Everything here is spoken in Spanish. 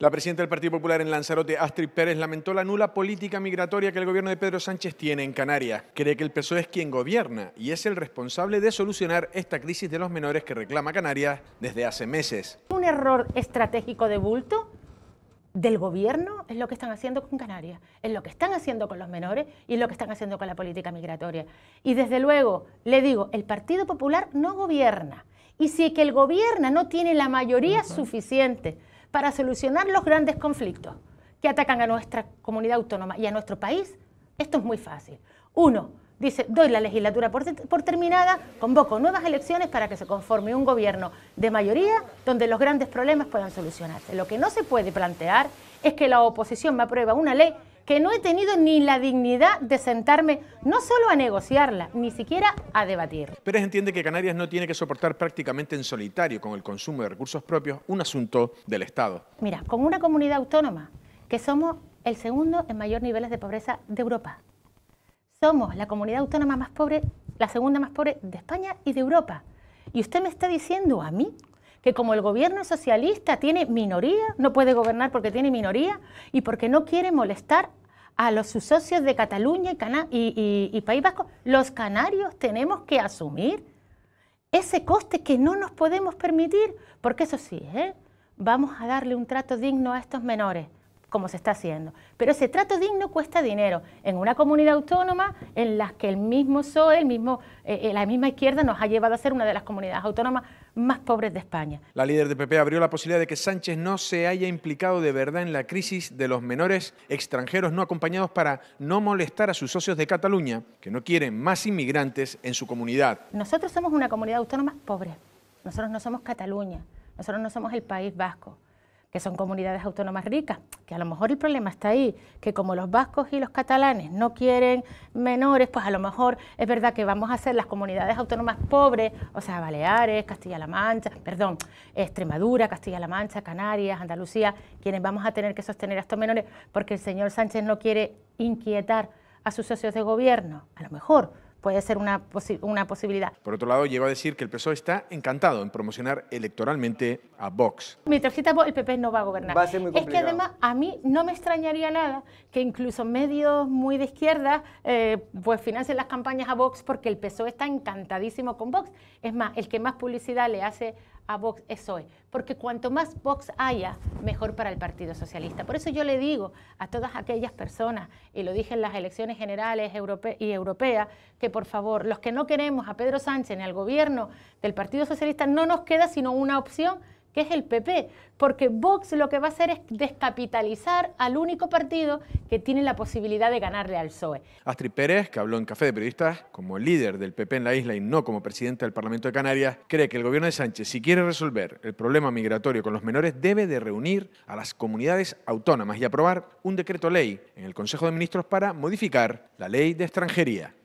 La presidenta del Partido Popular en Lanzarote, Astrid Pérez, lamentó la nula política migratoria que el gobierno de Pedro Sánchez tiene en Canarias. Cree que el PSOE es quien gobierna y es el responsable de solucionar esta crisis de los menores que reclama Canarias desde hace meses. ¿Un error estratégico de bulto? del gobierno es lo que están haciendo con Canarias, es lo que están haciendo con los menores y es lo que están haciendo con la política migratoria. Y desde luego, le digo, el Partido Popular no gobierna. Y si es que el gobierna no tiene la mayoría suficiente para solucionar los grandes conflictos que atacan a nuestra comunidad autónoma y a nuestro país, esto es muy fácil. Uno, dice, doy la legislatura por, terminada, convoco nuevas elecciones para que se conforme un gobierno de mayoría donde los grandes problemas puedan solucionarse. Lo que no se puede plantear es que la oposición me aprueba una ley que no he tenido ni la dignidad de sentarme no solo a negociarla, ni siquiera a debatir. Pérez entiende que Canarias no tiene que soportar prácticamente en solitario con el consumo de recursos propios un asunto del Estado. Mira, con una comunidad autónoma que somos el segundo en mayor niveles de pobreza de Europa. Somos la comunidad autónoma más pobre, la segunda más pobre de España y de Europa. Y usted me está diciendo a mí que como el gobierno socialista tiene minoría, no puede gobernar porque tiene minoría y porque no quiere molestar a los sus socios de Cataluña y, País Vasco, los canarios tenemos que asumir ese coste que no nos podemos permitir, porque eso sí, ¿eh? vamos a darle un trato digno a estos menores como se está haciendo. Pero ese trato digno cuesta dinero en una comunidad autónoma en la que el mismo PSOE, el mismo, eh, eh, la misma izquierda nos ha llevado a ser una de las comunidades autónomas más pobres de España. La líder de PP abrió la posibilidad de que Sánchez no se haya implicado de verdad en la crisis de los menores extranjeros no acompañados para no molestar a sus socios de Cataluña, que no quieren más inmigrantes en su comunidad. Nosotros somos una comunidad autónoma pobre. Nosotros no somos Cataluña. Nosotros no somos el País Vasco que son comunidades autónomas ricas, que a lo mejor el problema está ahí, que como los vascos y los catalanes no quieren menores, pues a lo mejor es verdad que vamos a hacer las comunidades autónomas pobres, o sea, Baleares, Castilla-La Mancha, perdón, Extremadura, Castilla-La Mancha, Canarias, Andalucía, quienes vamos a tener que sostener a estos menores, porque el señor Sánchez no quiere inquietar a sus socios de gobierno, a lo mejor puede ser una, una posibilidad. Por otro lado, lleva a decir que el PSOE está encantado en promocionar electoralmente a Vox. mi Vox, el PP no va a gobernar. es que además a mí no me extrañaría nada que incluso medios muy de izquierda eh, pues financien las campañas a Vox porque el PSOE está encantadísimo con Vox. Es más, el que más publicidad le hace a Vox es hoy, porque cuanto más Vox haya, mejor para el Partido Socialista. Por eso yo le digo a todas aquellas personas, y lo dije en las elecciones generales y europeas, que por favor, los que no queremos a Pedro Sánchez ni al gobierno del Partido Socialista, no nos queda sino una opción que es el PP, porque Vox lo que va a hacer es descapitalizar al único partido que tiene la posibilidad de ganarle al PSOE. Astrid Pérez, que habló en Café de Periodistas como líder del PP en la isla y no como presidente del Parlamento de Canarias, cree que el gobierno de Sánchez, si quiere resolver el problema migratorio con los menores, debe de reunir a las comunidades autónomas y aprobar un decreto ley en el Consejo de Ministros para modificar la ley de extranjería.